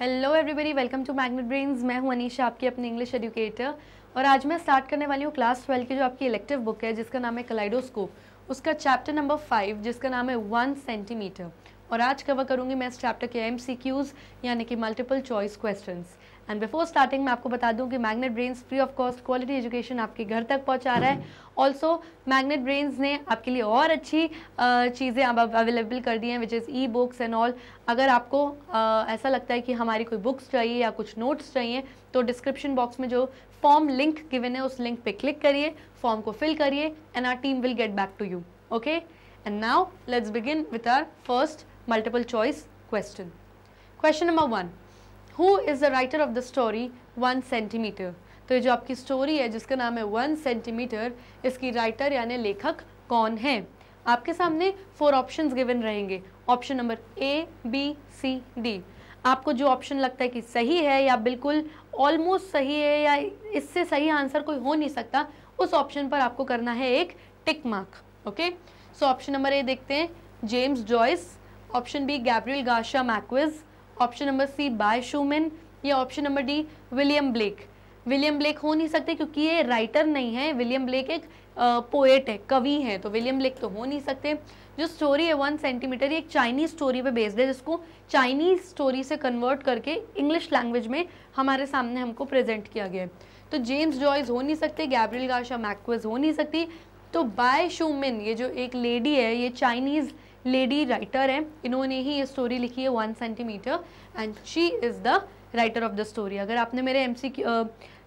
Hello everybody welcome to Magnet Brains मैं हूं अनीशा आपकी अपनी इंग्लिश एडुकेटर और आज मैं स्टार्ट करने वाली हूं क्लास ट्वेल्व की जो आपकी इलेक्टिव बुक है जिसका नाम है कलाइडोस्कोप उसका चैप्टर नंबर फाइव जिसका नाम है वन सेंटीमीटर और आज कवर करूंगी मैं इस चैप्टर के एम यानी कि multiple choice question and before starting मैं आपको बता दूं कि Magnet Brains free of cost quality education आपके घर तक पहुंचा रहा है ऑल्सो मैग्नेट ब्रेन्स ने आपके लिए और अच्छी चीज़ें अब अवेलेबल कर दी हैं which is E books and all अगर आपको ऐसा लगता है कि हमारी कोई बुक्स चाहिए या कुछ नोट्स चाहिए तो डिस्क्रिप्शन बॉक्स में जो फॉर्म लिंक गिवन है उस लिंक पे क्लिक करिए फॉर्म को फिल करिए and our team will get back to you okay and now let's begin with our first multiple choice question question number one who is the writer of the story one centimetre तो ये जो आपकी story है जिसका नाम है one centimetre इसकी writer यानी लेखक कौन है आपके सामने फोर ऑप्शंस गिवन रहेंगे option number A B C D आपको जो ऑप्शन लगता है कि सही है या बिल्कुल ऑलमोस्ट सही है या इससे सही आंसर कोई हो नहीं सकता उस ऑप्शन पर आपको करना है एक tick mark okay so option number A देखते हैं James Joyce option B Gabriel Garcia Marquez option number C Bi Shumin या option number D William Blake William Blake हो नहीं सकते क्योंकि ये राइटर नहीं है विलियम ब्लेक एक पोएट है कवि है तो विलियम ब्लेक तो हो नहीं सकते जो स्टोरी है वन सेंटीमीटर ये एक चाइनीज़ स्टोरी पे बेस्ड है जिसको चाइनीज़ स्टोरी से कन्वर्ट करके इंग्लिश लैंग्वेज में हमारे सामने हमको प्रेजेंट किया गया है तो जेम्स जॉयज़ हो नहीं सकते गैब्रियल गाशा मैक्वेज हो नहीं सकती तो बाय शूमिन ये जो एक लेडी है ये चाइनीज़ लेडी राइटर हैं इन्होंने ही ये स्टोरी लिखी है one centimetre and she is the writer of the story अगर आपने मेरे एम सी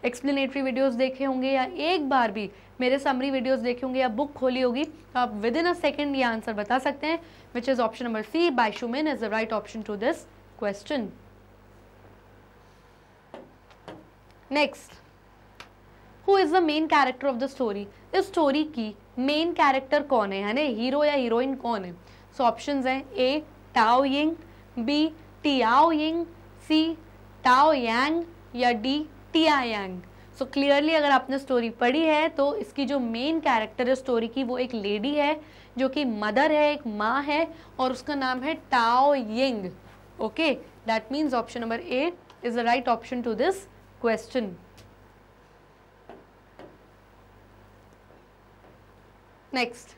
एक्सप्लेनेटरी वीडियोज़ देखे होंगे या एक बार भी मेरे समरी वीडियोज़ देखे होंगे या बुक खोली होगी तो आप विद इन अ सेकेंड ये आंसर बता सकते हैं which is option number C Shumin is the right option to this question next who is the main character of the story इस स्टोरी की मेन कैरेक्टर कौन है यानी हीरो या हीरोइन कौन है सो ऑप्शन है A Tao Ying B Tiao Ying C Tao Yang या डी टिया यांग सो क्लियरली अगर आपने स्टोरी पढ़ी है तो इसकी जो मेन कैरेक्टर है स्टोरी की वो एक लेडी है जो कि मदर है एक माँ है और उसका नाम है Tao Ying okay that means option number A is the right option to this question next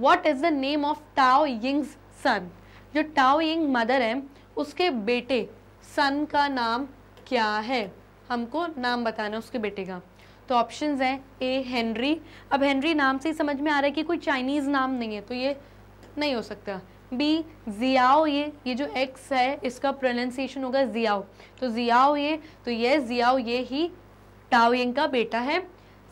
what is the name of Tao Ying's son जो टाओ यिंग मदर है उसके बेटे सन का नाम क्या है हमको नाम बताना उसके बेटे का तो ऑप्शंस हैं ए हेनरी अब हेनरी नाम से ही समझ में आ रहा है कि कोई चाइनीज़ नाम नहीं है तो ये नहीं हो सकता बी जियाओ ये ये जो एक्स है इसका प्रोनाउंसिएशन होगा जियाओ तो जियाओ ये तो ये जियाओ ये ही टाओ यंग का बेटा है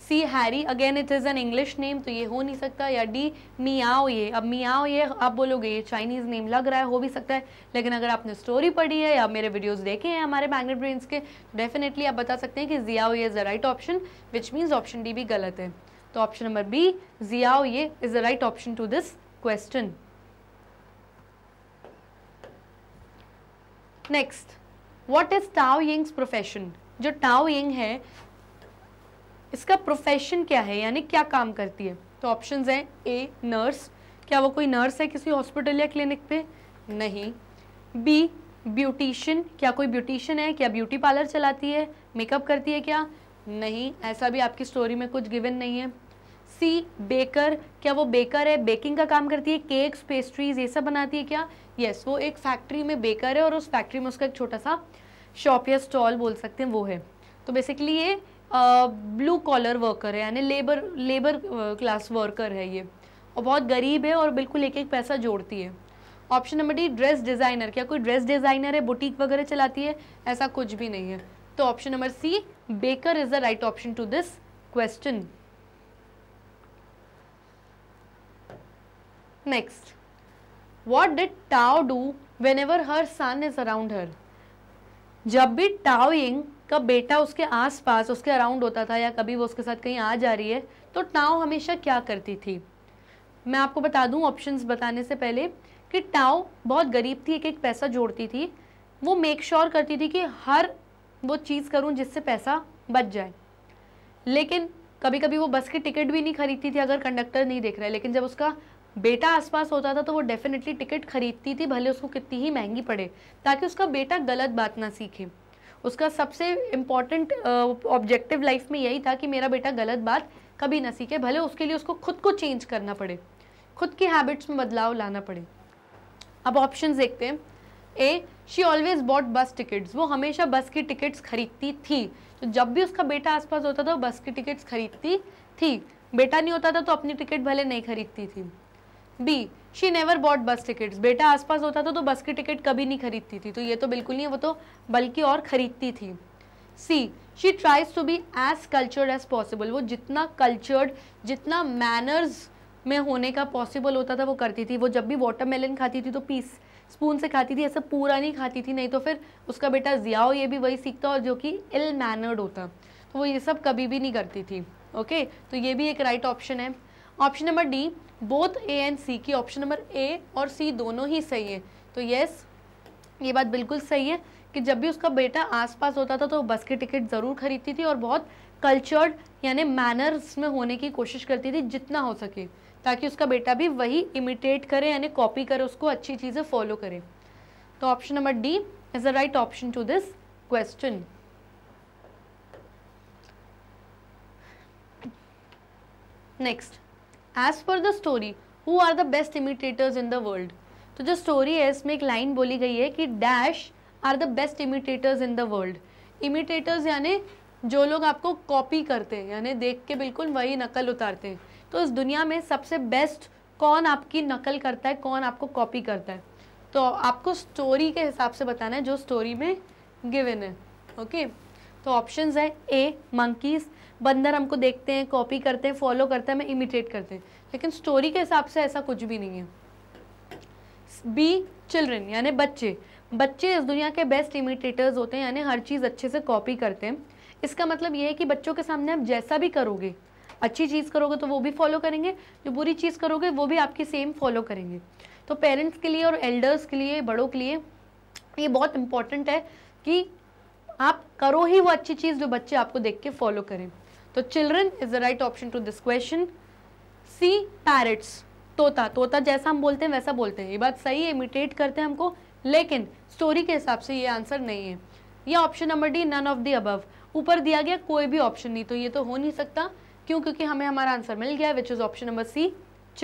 C Harry again it is an English name तो ये हो नहीं सकता या डी मियाओ ये अब मियाओ ये आप बोलोगे ये चाइनीज़ नेम लग रहा है हो भी सकता है लेकिन अगर आपने स्टोरी पढ़ी है या मेरे वीडियोस देखे हैं हमारे मैग्नेट ब्रेन्स के डेफिनेटली तो आप बता सकते हैं कि जियाओ ये is the right option which means option D भी गलत है तो ऑप्शन नंबर बी जियाओ ये is the right option to this question next what is Tao Yang's profession जो टाओ यंग है इसका प्रोफेशन क्या है यानी क्या काम करती है तो ऑप्शंस हैं ए नर्स क्या वो कोई नर्स है किसी हॉस्पिटल या क्लिनिक पे नहीं बी ब्यूटिशियन क्या कोई ब्यूटिशियन है क्या ब्यूटी पार्लर चलाती है मेकअप करती है क्या नहीं ऐसा भी आपकी स्टोरी में कुछ गिवन नहीं है सी बेकर क्या वो बेकर है बेकिंग का काम करती है केक्स पेस्ट्रीज ये सब बनाती है क्या यस yes, वो एक फैक्ट्री में बेकर है और उस फैक्ट्री में उसका एक छोटा सा शॉप या स्टॉल बोल सकते हैं वो है तो बेसिकली ये ब्लू कॉलर वर्कर है यानी लेबर लेबर क्लास वर्कर है ये और बहुत गरीब है और बिल्कुल एक एक पैसा जोड़ती है option number D dress designer क्या कोई ड्रेस डिज़ाइनर है बुटीक वगैरह चलाती है ऐसा कुछ भी नहीं है तो option number C baker is the right option to this question next what did Tao do whenever her son is around her जब भी टाओइंग का बेटा उसके आसपास उसके अराउंड होता था या कभी वो उसके साथ कहीं आ जा रही है तो टाओ हमेशा क्या करती थी मैं आपको बता दूं ऑप्शंस बताने से पहले कि टाओ बहुत गरीब थी एक एक पैसा जोड़ती थी वो मेक श्योर sure करती थी कि हर वो चीज़ करूं जिससे पैसा बच जाए लेकिन कभी कभी वो बस की टिकट भी नहीं खरीदती थी अगर कंडक्टर नहीं देख रहा है लेकिन जब उसका बेटा आसपास होता था तो वो डेफिनेटली टिकट खरीदती थी भले उसको कितनी ही महंगी पड़े ताकि उसका बेटा गलत बात ना सीखे उसका सबसे इम्पॉर्टेंट ऑब्जेक्टिव लाइफ में यही था कि मेरा बेटा गलत बात कभी ना सीखे भले उसके लिए उसको खुद को चेंज करना पड़े खुद की हैबिट्स में बदलाव लाना पड़े अब ऑप्शन देखते हैं A she always bought bus tickets वो हमेशा बस की टिकट्स खरीदती थी तो जब भी उसका बेटा आसपास होता था वो बस की टिकट्स खरीदती थी बेटा नहीं होता था तो अपनी टिकट भले नहीं खरीदती थी B she never bought bus tickets बेटा आसपास होता था तो बस की टिकट कभी नहीं खरीदती थी तो ये तो बिल्कुल नहीं वो तो बल्कि और ख़रीदती थी C she tries to be as cultured as possible वो जितना कल्चर्ड जितना मैनर्स में होने का पॉसिबल होता था वो करती थी वो जब भी वाटरमेलन खाती थी तो पीस स्पून से खाती थी ऐसा पूरा नहीं खाती थी नहीं तो फिर उसका बेटा जियाओ ये भी वही सीखता और जो कि इल मैनर्ड होता तो वो ये सब कभी भी नहीं करती थी ओके तो ये भी एक राइट right ऑप्शन है option number D both A and C की ऑप्शन नंबर ए और सी दोनों ही सही है तो यस ये बात बिल्कुल सही है कि जब भी उसका बेटा आसपास होता था तो बस की टिकट ज़रूर खरीदती थी और बहुत कल्चर्ड यानी मैनर्स में होने की कोशिश करती थी जितना हो सके ताकि उसका बेटा भी वही इमिटेट करे यानी कॉपी करे उसको अच्छी चीज़ें फॉलो करे तो option number D is the right option to this question next as per the story who are the best imitators in the world तो जो स्टोरी है इसमें एक लाइन बोली गई है कि dash are the best imitators in the world imitators यानी जो लोग आपको कॉपी करते हैं यानी देख के बिल्कुल वही नकल उतारते हैं तो इस दुनिया में सबसे बेस्ट कौन आपकी नकल करता है कौन आपको कॉपी करता है तो आपको स्टोरी के हिसाब से बताना है जो स्टोरी में गिवन है ओके okay? तो ऑप्शंस है ए मंकीज़ बंदर हमको देखते हैं कॉपी करते हैं फॉलो करते हैं हमें इमिटेट करते हैं लेकिन स्टोरी के हिसाब से ऐसा कुछ भी नहीं है बी चिल्ड्रेन यानी बच्चे बच्चे इस दुनिया के बेस्ट इमिटेटर्स होते हैं यानी हर चीज़ अच्छे से कॉपी करते हैं इसका मतलब ये है कि बच्चों के सामने आप जैसा भी करोगे अच्छी चीज़ करोगे तो वो भी फॉलो करेंगे जो बुरी चीज़ करोगे वो भी आपकी सेम फॉलो करेंगे तो पेरेंट्स के लिए और एल्डर्स के लिए बड़ों के लिए ये बहुत इम्पॉर्टेंट है कि आप करो ही वो अच्छी चीज़ जो बच्चे आपको देख के फॉलो करें तो children is the right option to this question C parrots तोता तोता जैसा हम बोलते हैं वैसा बोलते हैं ये बात सही है इमिटेट करते हैं हमको लेकिन स्टोरी के हिसाब से ये आंसर नहीं है ये option number D none of the above ऊपर दिया गया कोई भी ऑप्शन नहीं तो ये तो हो नहीं सकता क्यों क्योंकि हमें हमारा आंसर मिल गया which is option number C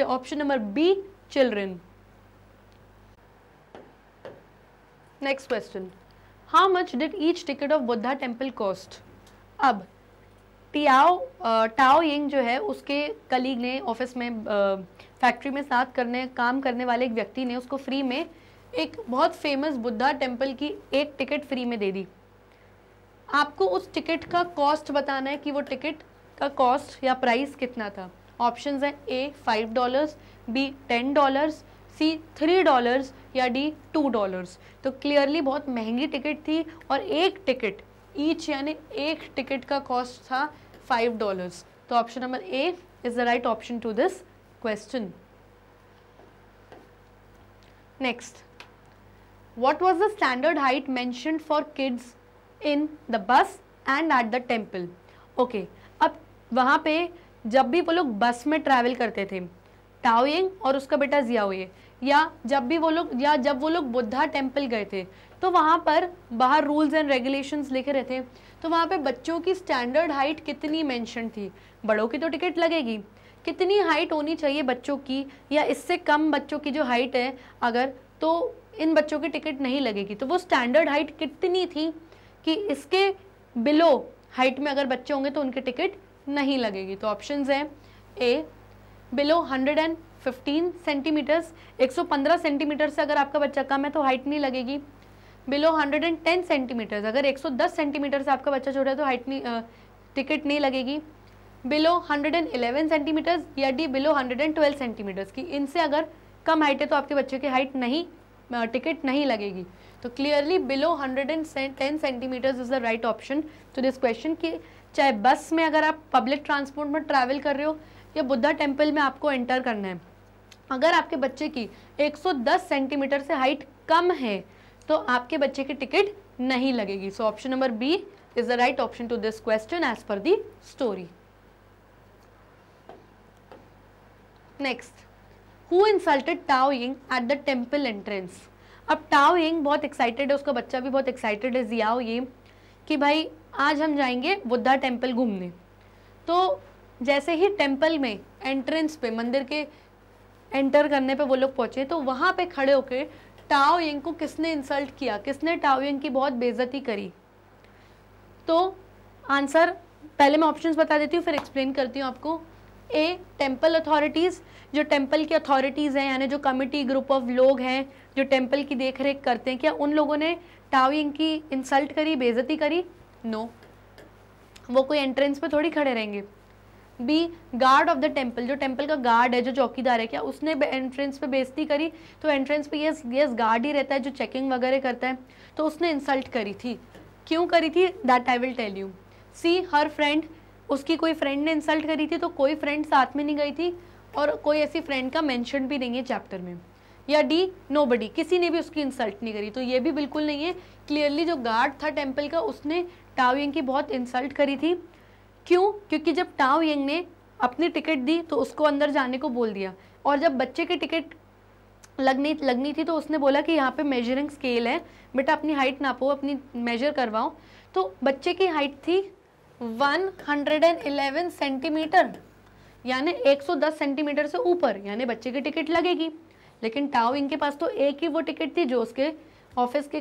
option number B children next question how much did each ticket of Buddha temple cost अब टियाओ टाओ यिंग जो है उसके कलीग ने ऑफिस में फैक्ट्री में साथ करने काम करने वाले एक व्यक्ति ने उसको फ्री में एक बहुत फेमस बुद्धा टेम्पल की एक टिकट फ्री में दे दी आपको उस टिकट का कॉस्ट बताना है कि वो टिकट का कॉस्ट या प्राइस कितना था ऑप्शन हैं A five dollars B ten dollars C three dollars या डी टू डॉलर्स तो क्लियरली बहुत महंगी टिकट थी और एक टिकट ईच यानी एक टिकट का कॉस्ट था फाइव डॉलर्स तो option number A is the right option to this question next what was the standard height mention for kids in the bus and at the temple okay अब वहाँ पे जब भी वो लोग बस में ट्रैवल करते थे टाओयिंग और उसका बेटा जिया हुए या जब भी वो लोग या जब वो लोग बुद्धा टेम्पल गए थे तो वहाँ पर बाहर रूल्स एंड रेगुलेशंस लिखे रहते हैं तो वहाँ पे बच्चों की स्टैंडर्ड हाइट कितनी मेंशन थी बड़ों की तो टिकट लगेगी कितनी हाइट होनी चाहिए बच्चों की या इससे कम बच्चों की जो हाइट है अगर तो इन बच्चों की टिकट नहीं लगेगी तो वो स्टैंडर्ड हाइट कितनी थी कि इसके बिलो हाइट में अगर बच्चे होंगे तो उनकी टिकट नहीं लगेगी तो ऑप्शन हैं A below hundred and fifteen centimetres 115 centimetre से अगर आपका बच्चा कम है तो हाइट नहीं लगेगी बिलो 110 सेंटीमीटर्स अगर 110 सेंटीमीटर से आपका बच्चा छोटा है तो हाइट नहीं टिकट नहीं लगेगी बिलो 111 सेंटीमीटर्स या डी बिलो 112 सेंटीमीटर्स की इनसे अगर कम हाइट है तो आपके बच्चे की हाइट नहीं टिकट नहीं लगेगी तो clearly below 110 centimetres is the right option to this question की चाहे बस में अगर आप पब्लिक ट्रांसपोर्ट में ट्रैवल कर रहे हो या बुद्धा टेम्पल में आपको एंटर करना है अगर आपके बच्चे की 110 सेंटीमीटर से हाइट कम है तो आपके बच्चे की टिकट नहीं लगेगी so option number B is the right option to this question as per the story next who insulted Tao Ying at the temple entrance अब टाओइंग बहुत एक्साइटेड है उसका बच्चा भी बहुत एक्साइटेड है जियाओ ये कि भाई आज हम जाएंगे बुद्धा टेम्पल घूमने तो जैसे ही टेम्पल में एंट्रेंस पे मंदिर के एंटर करने पे वो लोग पहुँचे तो वहाँ पे खड़े होकर टाओ यंग को किसने इंसल्ट किया किसने टाओ यंग की बहुत बेजती करी तो आंसर पहले मैं ऑप्शंस बता देती हूँ फिर एक्सप्लेन करती हूँ आपको ए टेम्पल अथॉरिटीज़ जो टेम्पल की अथॉरिटीज़ हैं यानी जो कमिटी ग्रुप ऑफ लोग हैं जो टेम्पल की देख रेख करते हैं क्या उन लोगों ने यंग की इंसल्ट करी बेजती करी नो no. वो कोई एंट्रेंस पर थोड़ी खड़े रहेंगे B guard of the temple जो टेम्पल का गार्ड है जो चौकीदार है क्या उसने एंट्रेंस पे बेइज्जती करी तो एंट्रेंस पे यस यस गार्ड ही रहता है जो चेकिंग वगैरह करता है तो उसने इंसल्ट करी थी क्यों करी थी that I will tell you see her friend उसकी कोई फ्रेंड ने इंसल्ट करी थी तो कोई फ्रेंड साथ में नहीं गई थी और कोई ऐसी फ्रेंड का मैंशन भी नहीं है चैप्टर में या डी नोबडी किसी ने भी उसकी इंसल्ट नहीं करी तो ये भी बिल्कुल नहीं है क्लियरली जो गार्ड था टेम्पल का उसने टाओयंग की बहुत इंसल्ट करी थी क्यों क्योंकि जब टाओ यंग ने अपनी टिकट दी तो उसको अंदर जाने को बोल दिया और जब बच्चे की टिकट लगनी लगनी थी तो उसने बोला कि यहाँ पे मेजरिंग स्केल है बेटा अपनी हाइट नापो अपनी मेजर करवाओ तो बच्चे की हाइट थी 111 सेंटीमीटर यानी 110 सेंटीमीटर से ऊपर यानी बच्चे की टिकट लगेगी लेकिन टाओ इनके पास तो एक ही वो टिकट थी जो उसके ऑफिस के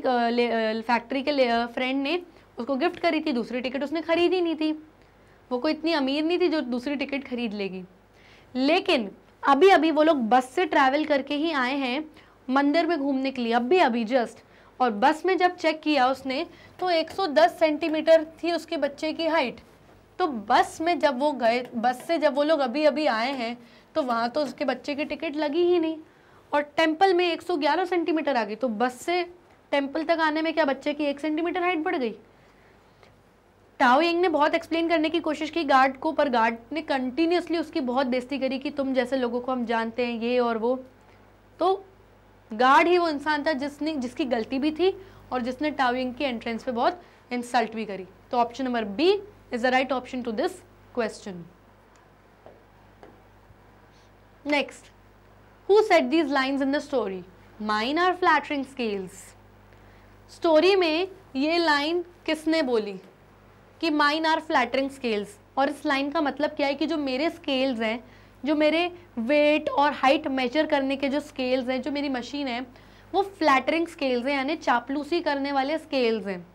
फैक्ट्री के फ्रेंड ने उसको गिफ्ट करी थी दूसरी टिकट उसने खरीदी नहीं थी वो कोई इतनी अमीर नहीं थी जो दूसरी टिकट खरीद लेगी लेकिन अभी अभी वो लोग बस से ट्रैवल करके ही आए हैं मंदिर में घूमने के लिए अभी अभी जस्ट और बस में जब चेक किया उसने तो 110 सेंटीमीटर थी उसके बच्चे की हाइट तो बस में जब वो गए बस से जब वो लोग अभी अभी आए हैं तो वहाँ तो उसके बच्चे की टिकट लगी ही नहीं और टेम्पल में 111 सेंटीमीटर आ गई तो बस से टेम्पल तक आने में क्या बच्चे की एक सेंटीमीटर हाइट बढ़ गई टाओ यंग ने बहुत एक्सप्लेन करने की कोशिश की गार्ड को पर गार्ड ने कंटिन्यूसली उसकी बहुत बेस्ती करी कि तुम जैसे लोगों को हम जानते हैं ये और वो तो गार्ड ही वो इंसान था जिसने जिसकी गलती भी थी और जिसने टाविंग की एंट्रेंस पे बहुत इंसल्ट भी करी तो option number B is the right option to this question next who said these lines in the story mine are flattering scales story में ये लाइन किसने बोली कि माइन आर फ्लैटरिंग स्केल्स और इस लाइन का मतलब क्या है कि जो मेरे स्केल्स हैं जो मेरे वेट और हाइट मेजर करने के जो स्केल्स हैं जो मेरी मशीन है वो फ्लैटरिंग स्केल्स हैं यानी चापलूसी करने वाले स्केल्स हैं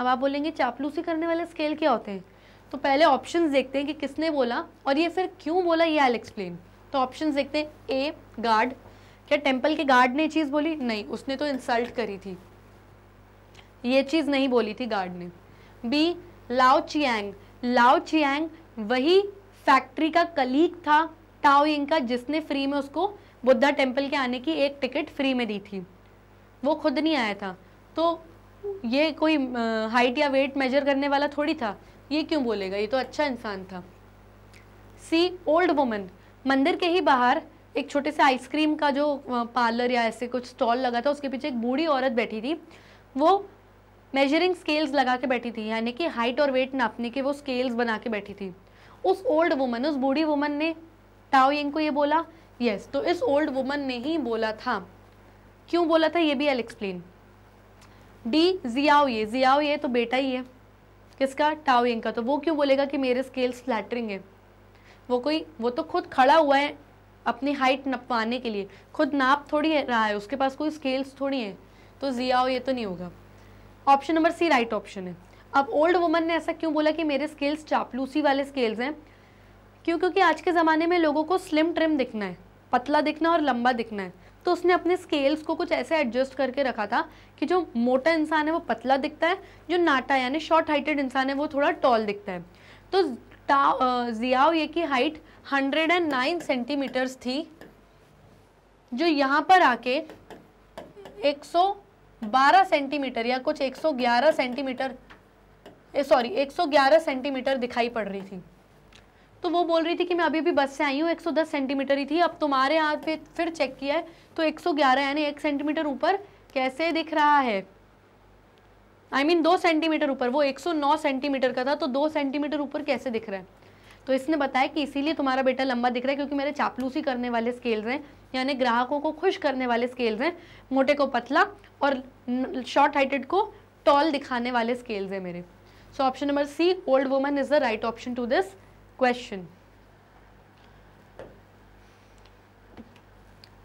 अब आप बोलेंगे चापलूसी करने वाले स्केल क्या होते हैं तो पहले ऑप्शंस देखते हैं कि किसने बोला और ये फिर क्यों बोला ये आई एक्सप्लेन तो ऑप्शन देखते हैं ए गार्ड क्या टेम्पल के गार्ड ने चीज़ बोली नहीं उसने तो इंसल्ट करी थी ये चीज़ नहीं बोली थी गार्ड ने बी लाओ चियांग लाओ चियांग वही फैक्ट्री का कलीग था यिंग का जिसने फ्री में उसको बुद्धा टेम्पल के आने की एक टिकट फ्री में दी थी वो खुद नहीं आया था तो ये कोई हाइट या वेट मेजर करने वाला थोड़ी था ये क्यों बोलेगा ये तो अच्छा इंसान था सी ओल्ड वुमन मंदिर के ही बाहर एक छोटे से आइसक्रीम का जो पार्लर या ऐसे कुछ स्टॉल लगा था उसके पीछे एक बूढ़ी औरत बैठी थी वो मेजरिंग स्केल्स लगा के बैठी थी यानी कि हाइट और वेट नापने के वो स्केल्स बना के बैठी थी उस ओल्ड वुमन उस बूढ़ी वुमन ने टाओ यंग को ये बोला यस yes, तो इस ओल्ड वुमन ने ही बोला था क्यों बोला था ये भी आई एक्सप्लेन डी जियाओ ये जियाओ ये तो बेटा ही है किसका टाओ यंग का तो वो क्यों बोलेगा कि मेरे स्केल्स फ्लैटरिंग है वो कोई वो तो खुद खड़ा हुआ है अपनी हाइट नपवाने के लिए खुद नाप थोड़ी रहा है उसके पास कोई स्केल्स थोड़ी है तो जियाओ ये तो नहीं होगा option number C right option है अब ओल्ड वुमन ने ऐसा क्यों बोला कि मेरे स्केल्स चापलूसी वाले स्केल्स हैं क्यों क्योंकि आज के ज़माने में लोगों को स्लिम ट्रिम दिखना है पतला दिखना और लंबा दिखना है तो उसने अपने स्केल्स को कुछ ऐसे एडजस्ट करके रखा था कि जो मोटा इंसान है वो पतला दिखता है जो नाटा यानी शॉर्ट हाइटेड इंसान है वो थोड़ा टॉल दिखता है तो जियाओ ये की हाइट 109 सेंटीमीटर्स थी जो यहाँ पर आके सौ 12 सेंटीमीटर या कुछ 111 सेंटीमीटर सॉरी 111 सेंटीमीटर दिखाई पड़ रही थी तो वो बोल रही थी कि मैं अभी भी बस से आई हूँ 110 सेंटीमीटर ही थी अब तुम्हारे यहाँ पे फिर चेक किया है तो 111 यानी एक सेंटीमीटर ऊपर कैसे दिख रहा है आई I मीन mean, दो सेंटीमीटर ऊपर वो 109 सेंटीमीटर का था तो दो सेंटीमीटर ऊपर कैसे दिख रहा है तो इसने बताया कि इसीलिए तुम्हारा बेटा लंबा दिख रहा है क्योंकि मेरे चापलूसी करने वाले स्केल्स हैं यानी ग्राहकों को खुश करने वाले स्केल्स हैं मोटे को पतला और शॉर्ट हाइटेड को टॉल दिखाने वाले स्केल्स हैं मेरे so option number C old woman is the right option to this question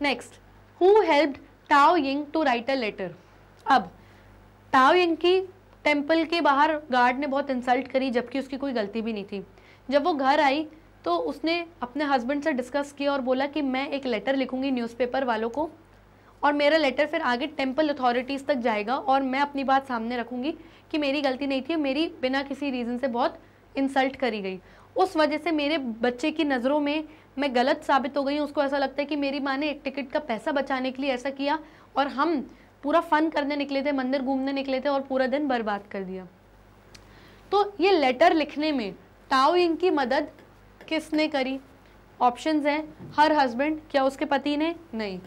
next who help Tao Ying to write a letter अब टाओ यिंग की टेम्पल के बाहर गार्ड ने बहुत इंसल्ट करी जबकि उसकी कोई गलती भी नहीं थी जब वो घर आई तो उसने अपने हस्बैंड से डिस्कस किया और बोला कि मैं एक लेटर लिखूंगी न्यूज़पेपर वालों को और मेरा लेटर फिर आगे टेम्पल अथॉरिटीज़ तक जाएगा और मैं अपनी बात सामने रखूँगी कि मेरी गलती नहीं थी मेरी बिना किसी रीज़न से बहुत इंसल्ट करी गई उस वजह से मेरे बच्चे की नज़रों में मैं गलत साबित हो गई उसको ऐसा लगता है कि मेरी माँ ने एक टिकट का पैसा बचाने के लिए ऐसा किया और हम पूरा फन करने निकले थे मंदिर घूमने निकले थे और पूरा दिन बर्बाद कर दिया तो ये लेटर लिखने में ताओ यिंग की मदद किसने करी ऑप्शंस हैं हर हस्बैंड क्या उसके पति ने नहीं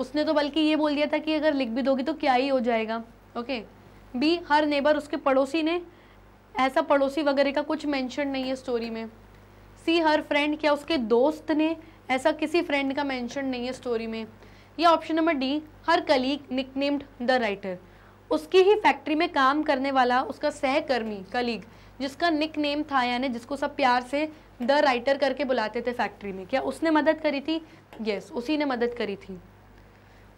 उसने तो बल्कि ये बोल दिया था कि अगर लिख भी दोगी तो क्या ही हो जाएगा ओके बी हर नेबर उसके पड़ोसी ने ऐसा पड़ोसी वगैरह का कुछ मेंशन नहीं है स्टोरी में सी हर फ्रेंड क्या उसके दोस्त ने ऐसा किसी फ्रेंड का मेंशन नहीं है स्टोरी में या option number D her colleague nicknamed the writer उसकी ही फैक्ट्री में काम करने वाला उसका सहकर्मी कलीग जिसका निक नेम था यानी जिसको सब प्यार से द राइटर करके बुलाते थे फैक्ट्री में क्या उसने मदद करी थी यस उसी ने मदद करी थी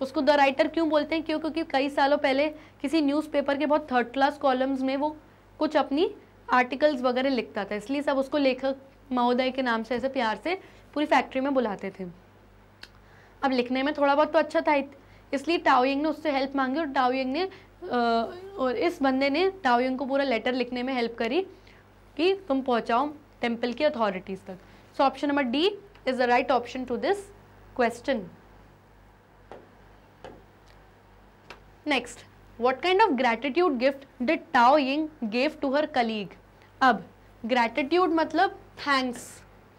उसको द राइटर क्यों बोलते हैं क्यों क्योंकि कई सालों पहले किसी न्यूज़पेपर के बहुत थर्ड क्लास कॉलम्स में वो कुछ अपनी आर्टिकल्स वगैरह लिखता था इसलिए सब उसको लेखक महोदय के नाम से ऐसे प्यार से पूरी फैक्ट्री में बुलाते थे अब लिखने में थोड़ा बहुत तो अच्छा था इसलिए टाओयिंग ने उससे हेल्प मांगी और टाओयिंग ने और इस बंदे ने टाओयंग को पूरा लेटर लिखने में हेल्प करी कि तुम पहुंचाओ टेम्पल की अथॉरिटीज़ तक so option number D is the right option to this question next what kind of gratitude gift did tao ying gave to her अब ग्रेटिट्यूड मतलब थैंक्स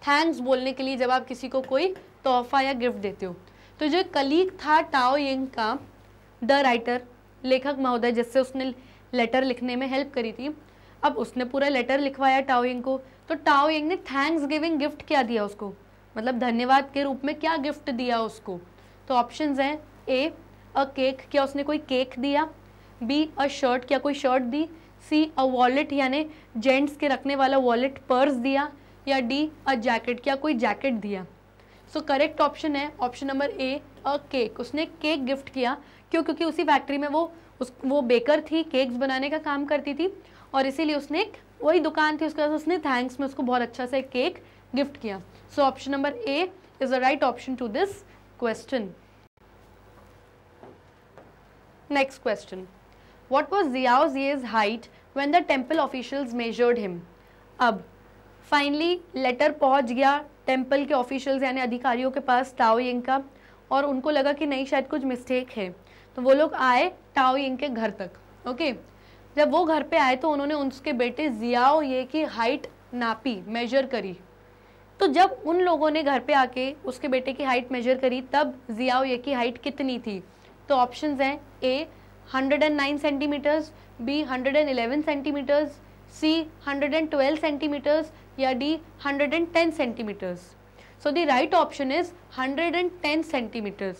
थैंक्स बोलने के लिए जब आप किसी को कोई तोहफा या गिफ्ट देते हो तो जो कलीग था टाओ यिंग का द राइटर लेखक महोदय जिससे उसने लेटर लिखने में हेल्प करी थी अब उसने पूरा लेटर लिखवाया टाओइंग को तो टाओइंग ने थैंक्स गिविंग गिफ्ट क्या दिया उसको मतलब धन्यवाद के रूप में क्या गिफ्ट दिया उसको तो ऑप्शन हैं ए अ केक क्या उसने कोई केक दिया बी अ शर्ट क्या कोई शर्ट दी सी अ वॉलेट यानी जेंट्स के रखने वाला वॉलेट पर्स दिया या डी अ जैकेट क्या कोई जैकेट दिया सो करेक्ट ऑप्शन है option number A a cake उसने केक गिफ्ट किया क्यों क्योंकि उसी फैक्ट्री में वो उस वो बेकर थी केक्स बनाने का काम करती थी और इसीलिए उसने एक वही दुकान थी उसके बाद उसने थैंक्स में उसको बहुत अच्छा सा केक गिफ्ट किया so option number A is the right option to this question next question what was Ziao Zie's height when the temple officials measured him अब फाइनली लेटर पहुंच गया टेम्पल के ऑफिशियल्स यानी अधिकारियों के पास ताओ ताओयिंग का और उनको लगा कि नहीं शायद कुछ मिस्टेक है तो वो लोग आए टाओ यिंग के घर तक ओके जब वो घर पे आए तो उन्होंने उसके बेटे जियाओ ये की हाइट नापी मेजर करी तो जब उन लोगों ने घर पे आके उसके बेटे की हाइट मेजर करी तब जियाओ ये की हाइट कितनी थी तो ऑप्शंस हैं A 109 centimetres B 111 centimetres C 112 centimetres या D 110 centimetres so the right option is 110 centimetres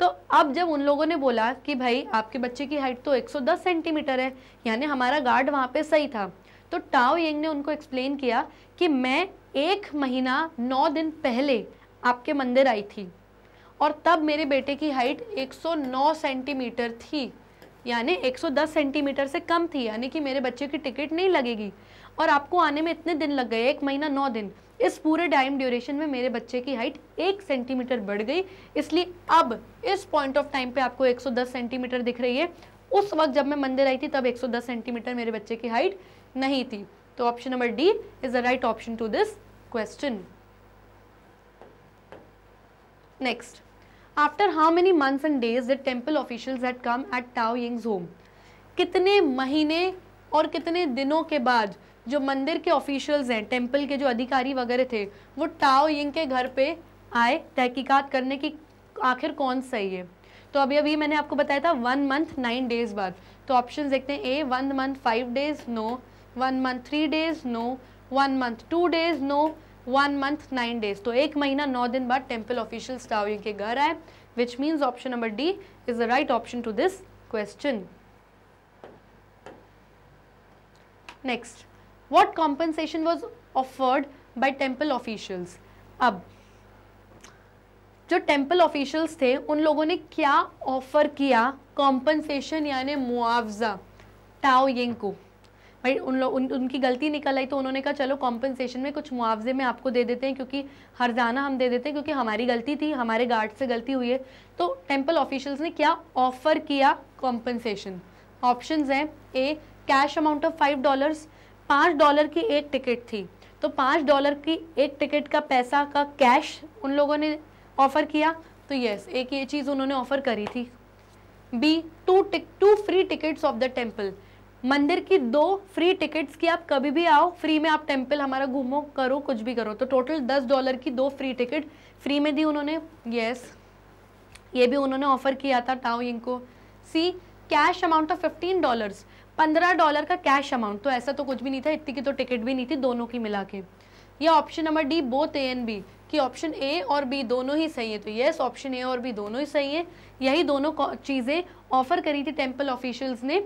तो अब जब उन लोगों ने बोला कि भाई आपके बच्चे की हाइट तो 110 सेंटीमीटर है यानी हमारा गार्ड वहाँ पे सही था तो टाओ यंग ने उनको एक्सप्लेन किया कि मैं एक महीना नौ दिन पहले आपके मंदिर आई थी और तब मेरे बेटे की हाइट 109 सेंटीमीटर थी यानी 110 सेंटीमीटर से कम थी यानी कि मेरे बच्चे की टिकट नहीं लगेगी और आपको आने में इतने दिन लग गए एक महीना नौ दिन इस पूरे टाइम ड्यूरेशन में मेरे बच्चे की हाइट एक सेंटीमीटर बढ़ गई इसलिए अब इस पॉइंट ऑफ टाइम पे आपको 110 सेंटीमीटर दिख रही है उस वक्त जब मैं मंदिर आई थी तब 110 सेंटीमीटर मेरे बच्चे की हाइट नहीं थी तो option number D is the right option to this question next after how many months and days the temple official had come at Tao Yang's home कितने महीने और कितने दिनों के बाद जो मंदिर के ऑफिशियल्स हैं टेम्पल के जो अधिकारी वगैरह थे वो टाओ यिंग के घर पे आए तहकीकात करने की आखिर कौन सही है तो अभी अभी मैंने आपको बताया था वन मंथ नाइन डेज बाद तो ऑप्शन देखते हैं A one month five days no one month three days no one month two days no one month nine days तो एक महीना नौ दिन बाद टेम्पल ऑफिशियल यिंग के घर आए which means option number D is the right option to this question next what compensation was offered by temple officials अब जो टेम्पल ऑफिशियल्स थे उन लोगों ने क्या ऑफर किया कॉम्पनसेशन यानि मुआवजा टाओ यंग को भाई उन लोग उन, उनकी गलती निकल आई तो उन्होंने कहा चलो कॉम्पनसेशन में कुछ मुआवजे में आपको दे देते हैं क्योंकि हरजाना हम दे देते हैं क्योंकि हमारी गलती थी हमारे गार्ड से गलती हुई है तो टेम्पल ऑफिशियल्स ने क्या ऑफर किया कॉम्पनसेशन ऑप्शन हैं A cash amount of five dollars पाँच डॉलर की एक टिकट थी तो पाँच डॉलर की एक टिकट का पैसा का कैश उन लोगों ने ऑफ़र किया तो यस एक ये चीज़ उन्होंने ऑफ़र करी थी B two tick two free tickets of the temple मंदिर की दो फ्री टिकट्स की आप कभी भी आओ फ्री में आप टेम्पल हमारा घूमो करो कुछ भी करो तो टोटल दस डॉलर की दो फ्री टिकट फ्री में दी उन्होंने यस ये भी उन्होंने ऑफ़र किया था टाओ इनको C cash amount of fifteen dollars पंद्रह डॉलर का कैश अमाउंट तो ऐसा तो कुछ भी नहीं था इतनी की तो टिकट भी नहीं थी दोनों की मिला के या option number D both A and B कि ऑप्शन ए और बी दोनों ही सही है तो यस ऑप्शन ए और बी दोनों ही सही है यही दोनों चीज़ें ऑफर करी थी टेम्पल ऑफिशियल्स ने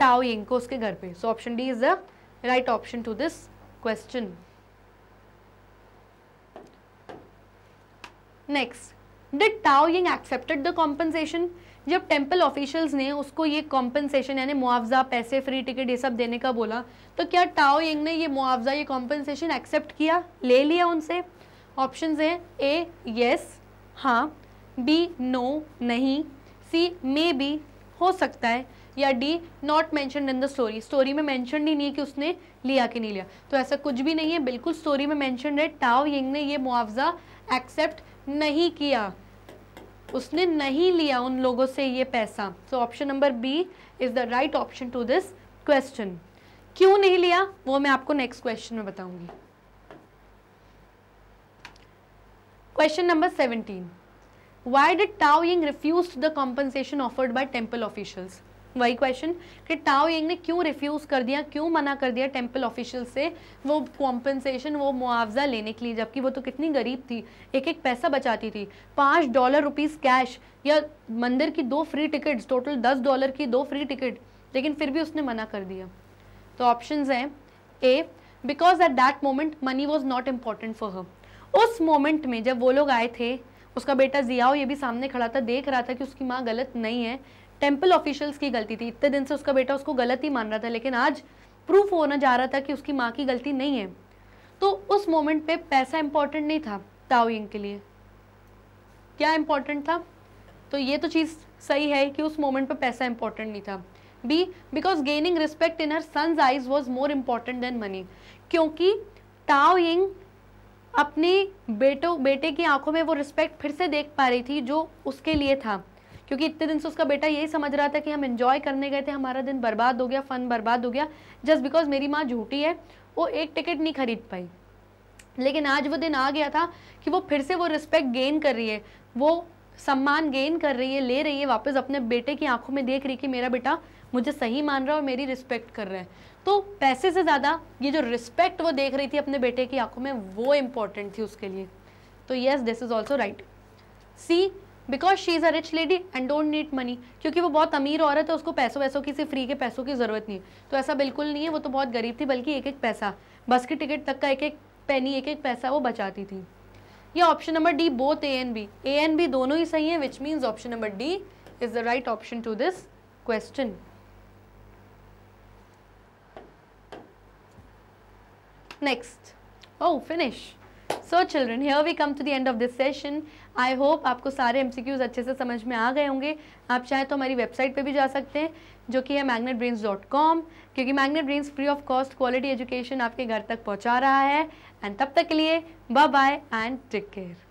टाओ यिंग को उसके घर पे so option D is the right option to this question next did Tao Yang accepted the compensation जब टेम्पल ऑफिशियल्स ने उसको ये कॉम्पनसेशन यानी मुआवजा पैसे फ्री टिकट ये सब देने का बोला तो क्या टाओ यंग ने ये मुआवजा ये कॉम्पनसेशन एक्सेप्ट किया ले लिया उनसे ऑप्शन हैं ए यस हाँ बी नो नहीं सी मे बी हो सकता है या D not mention in the story story में मैंशन ही नहीं है कि उसने लिया कि नहीं लिया तो ऐसा कुछ भी नहीं है बिल्कुल स्टोरी में मैंशन है टाओ यंग ने ये मुआवजा एक्सेप्ट नहीं किया उसने नहीं लिया उन लोगों से ये पैसा so option number B is the right option to this question क्यों नहीं लिया वो मैं आपको नेक्स्ट क्वेश्चन में बताऊंगी question number seventeen why did Tao Ying refuse the compensation offered by temple officials वही क्वेश्चन कि टाओ यंग ने क्यों रिफ्यूज़ कर दिया क्यों मना कर दिया टेम्पल ऑफिशियल से वो कॉम्पनसेशन वो मुआवजा लेने के लिए जबकि वो तो कितनी गरीब थी एक एक पैसा बचाती थी पाँच डॉलर रुपीज़ कैश या मंदिर की दो फ्री टिकट्स टोटल दस डॉलर की दो फ्री टिकट लेकिन फिर भी उसने मना कर दिया तो ऑप्शन हैं A because at that moment money was not important for her उस मोमेंट में जब वो लोग आए थे उसका बेटा जियाओ ये भी सामने खड़ा था देख रहा था कि उसकी माँ गलत नहीं है टेम्पल ऑफिशियल्स की गलती थी इतने दिन से उसका बेटा उसको गलत ही मान रहा था लेकिन आज प्रूफ होना जा रहा था कि उसकी माँ की गलती नहीं है तो उस मोमेंट पे पैसा इंपॉर्टेंट नहीं था ताओइंग के लिए क्या इम्पोर्टेंट था तो ये तो चीज़ सही है कि उस मोमेंट पे पैसा इंपॉर्टेंट नहीं था B because gaining respect in her son's eyes was more important than money क्योंकि ताओइंग अपने बेटों बेटे की आंखों में वो रिस्पेक्ट फिर से देख पा रही थी जो उसके लिए था क्योंकि इतने दिन से उसका बेटा यही समझ रहा था कि हम इन्जॉय करने गए थे हमारा दिन बर्बाद हो गया फ़न बर्बाद हो गया जस्ट बिकॉज मेरी माँ झूठी है वो एक टिकट नहीं खरीद पाई लेकिन आज वो दिन आ गया था कि वो फिर से वो रिस्पेक्ट गेन कर रही है वो सम्मान गेन कर रही है ले रही है वापस अपने बेटे की आंखों में देख रही है कि मेरा बेटा मुझे सही मान रहा है और मेरी रिस्पेक्ट कर रहा है तो पैसे से ज़्यादा ये जो रिस्पेक्ट वो देख रही थी अपने बेटे की आंखों में वो इम्पॉर्टेंट थी उसके लिए तो yes this is also right C because she is a rich lady and don't need money क्योंकि वो बहुत अमीर औरत है उसको पैसों वैसों की से फ्री के पैसों की ज़रूरत नहीं तो ऐसा बिल्कुल नहीं है वो तो बहुत गरीब थी बल्कि एक एक पैसा बस की टिकट तक का एक एक पैनी एक एक पैसा वो बचाती थी ये option number D both A and B A and B दोनों ही सही है which means option number D is the right option to this question next oh finish so children here we come to the end of this session I hope आपको सारे M अच्छे से समझ में आ गए होंगे आप चाहे तो हमारी वेबसाइट पे भी जा सकते हैं जो कि है मैगनेट ब्रेन्स डॉट कॉम क्योंकि Magnet Brains free of cost quality education आपके घर तक पहुंचा रहा है एंड तब तक के लिए bye bye and take care